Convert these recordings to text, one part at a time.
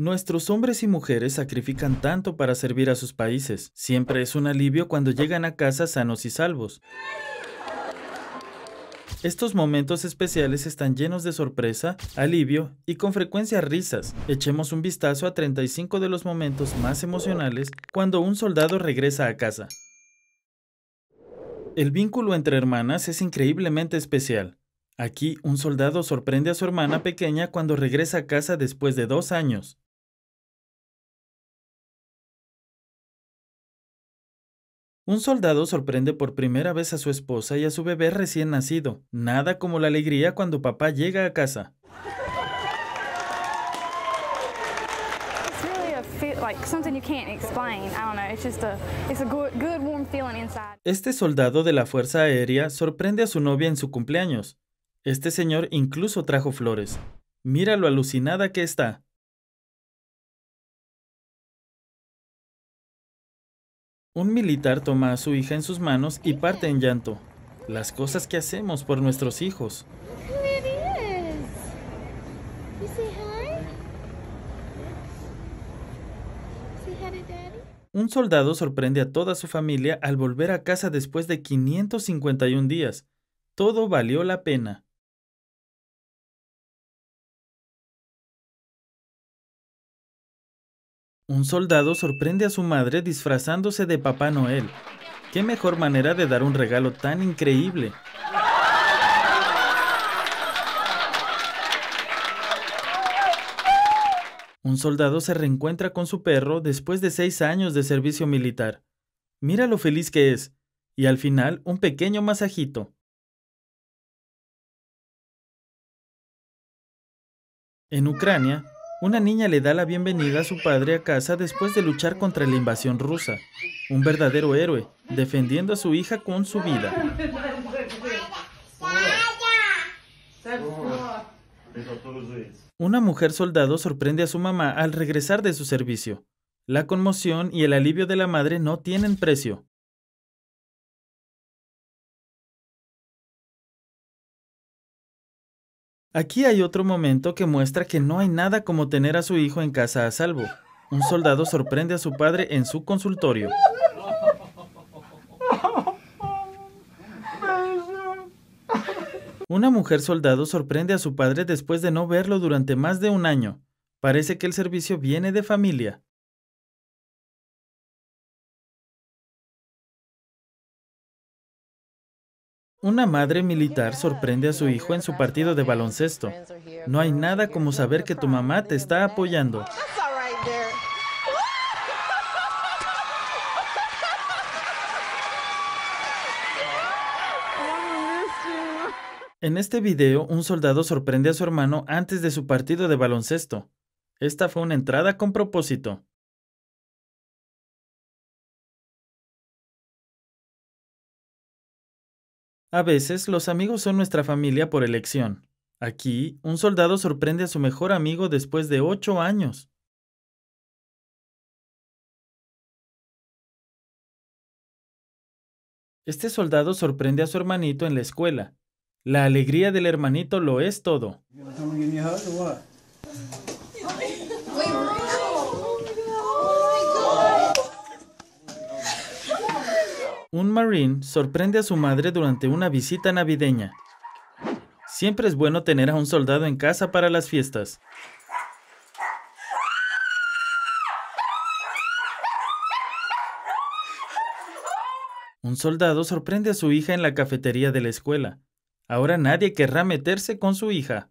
Nuestros hombres y mujeres sacrifican tanto para servir a sus países. Siempre es un alivio cuando llegan a casa sanos y salvos. Estos momentos especiales están llenos de sorpresa, alivio y con frecuencia risas. Echemos un vistazo a 35 de los momentos más emocionales cuando un soldado regresa a casa. El vínculo entre hermanas es increíblemente especial. Aquí un soldado sorprende a su hermana pequeña cuando regresa a casa después de dos años. Un soldado sorprende por primera vez a su esposa y a su bebé recién nacido. Nada como la alegría cuando papá llega a casa. Este soldado de la Fuerza Aérea sorprende a su novia en su cumpleaños. Este señor incluso trajo flores. Mira lo alucinada que está. Un militar toma a su hija en sus manos y parte en llanto. Las cosas que hacemos por nuestros hijos. Un soldado sorprende a toda su familia al volver a casa después de 551 días. Todo valió la pena. Un soldado sorprende a su madre disfrazándose de Papá Noel. ¿Qué mejor manera de dar un regalo tan increíble? Un soldado se reencuentra con su perro después de seis años de servicio militar. Mira lo feliz que es. Y al final, un pequeño masajito. En Ucrania, una niña le da la bienvenida a su padre a casa después de luchar contra la invasión rusa. Un verdadero héroe, defendiendo a su hija con su vida. Una mujer soldado sorprende a su mamá al regresar de su servicio. La conmoción y el alivio de la madre no tienen precio. Aquí hay otro momento que muestra que no hay nada como tener a su hijo en casa a salvo. Un soldado sorprende a su padre en su consultorio. Una mujer soldado sorprende a su padre después de no verlo durante más de un año. Parece que el servicio viene de familia. Una madre militar sorprende a su hijo en su partido de baloncesto. No hay nada como saber que tu mamá te está apoyando. En este video, un soldado sorprende a su hermano antes de su partido de baloncesto. Esta fue una entrada con propósito. A veces los amigos son nuestra familia por elección. Aquí, un soldado sorprende a su mejor amigo después de ocho años. Este soldado sorprende a su hermanito en la escuela. La alegría del hermanito lo es todo. Un Marine sorprende a su madre durante una visita navideña. Siempre es bueno tener a un soldado en casa para las fiestas. Un soldado sorprende a su hija en la cafetería de la escuela. Ahora nadie querrá meterse con su hija.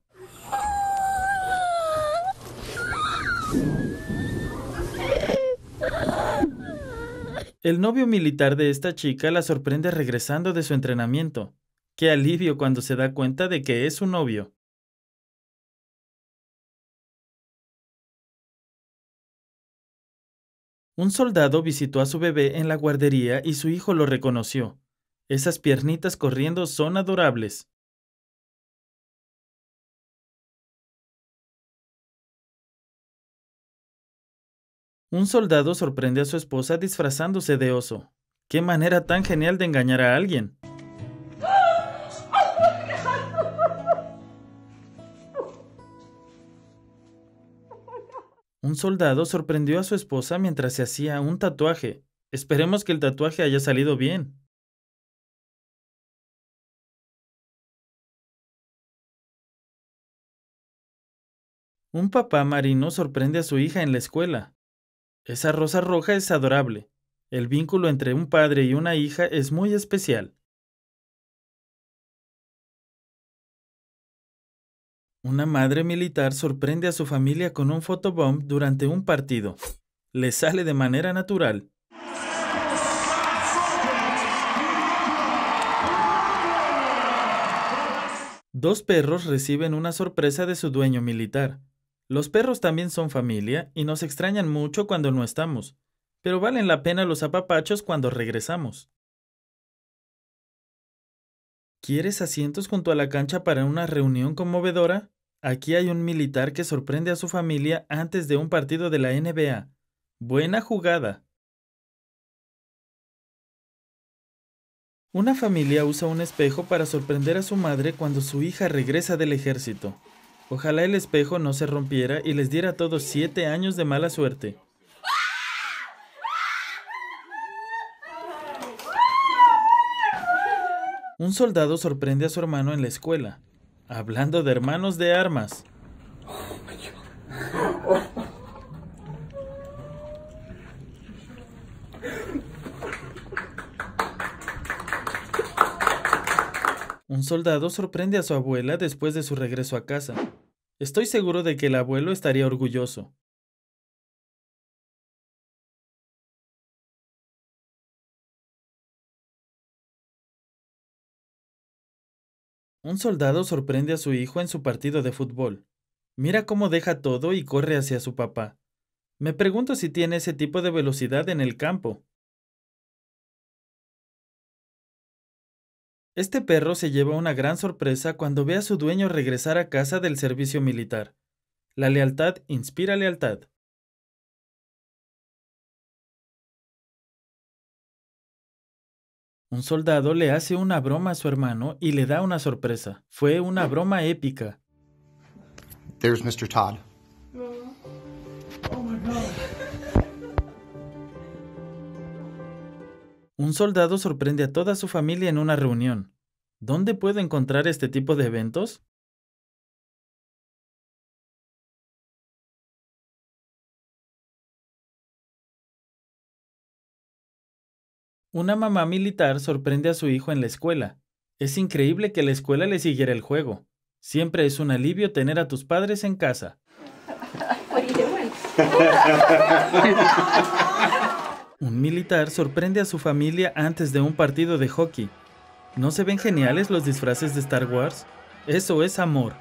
El novio militar de esta chica la sorprende regresando de su entrenamiento. Qué alivio cuando se da cuenta de que es su novio. Un soldado visitó a su bebé en la guardería y su hijo lo reconoció. Esas piernitas corriendo son adorables. Un soldado sorprende a su esposa disfrazándose de oso. ¡Qué manera tan genial de engañar a alguien! Un soldado sorprendió a su esposa mientras se hacía un tatuaje. Esperemos que el tatuaje haya salido bien. Un papá marino sorprende a su hija en la escuela. Esa rosa roja es adorable. El vínculo entre un padre y una hija es muy especial. Una madre militar sorprende a su familia con un fotobomb durante un partido. Le sale de manera natural. Dos perros reciben una sorpresa de su dueño militar. Los perros también son familia y nos extrañan mucho cuando no estamos, pero valen la pena los apapachos cuando regresamos. ¿Quieres asientos junto a la cancha para una reunión conmovedora? Aquí hay un militar que sorprende a su familia antes de un partido de la NBA. Buena jugada. Una familia usa un espejo para sorprender a su madre cuando su hija regresa del ejército. Ojalá el espejo no se rompiera y les diera a todos siete años de mala suerte. Un soldado sorprende a su hermano en la escuela, hablando de hermanos de armas. Oh, oh, Un soldado sorprende a su abuela después de su regreso a casa. Estoy seguro de que el abuelo estaría orgulloso. Un soldado sorprende a su hijo en su partido de fútbol. Mira cómo deja todo y corre hacia su papá. Me pregunto si tiene ese tipo de velocidad en el campo. Este perro se lleva una gran sorpresa cuando ve a su dueño regresar a casa del servicio militar. La lealtad inspira lealtad. Un soldado le hace una broma a su hermano y le da una sorpresa. Fue una broma épica. There's Mr. Todd. Oh my God. Un soldado sorprende a toda su familia en una reunión. ¿Dónde puedo encontrar este tipo de eventos? Una mamá militar sorprende a su hijo en la escuela. Es increíble que la escuela le siguiera el juego. Siempre es un alivio tener a tus padres en casa. Un militar sorprende a su familia antes de un partido de hockey. ¿No se ven geniales los disfraces de Star Wars? Eso es amor.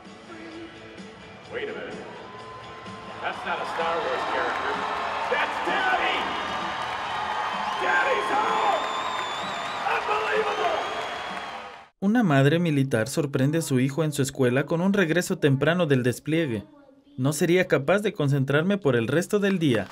Una madre militar sorprende a su hijo en su escuela con un regreso temprano del despliegue. No sería capaz de concentrarme por el resto del día.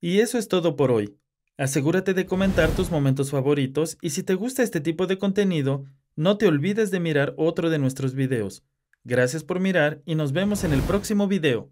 Y eso es todo por hoy. Asegúrate de comentar tus momentos favoritos y si te gusta este tipo de contenido, no te olvides de mirar otro de nuestros videos. Gracias por mirar y nos vemos en el próximo video.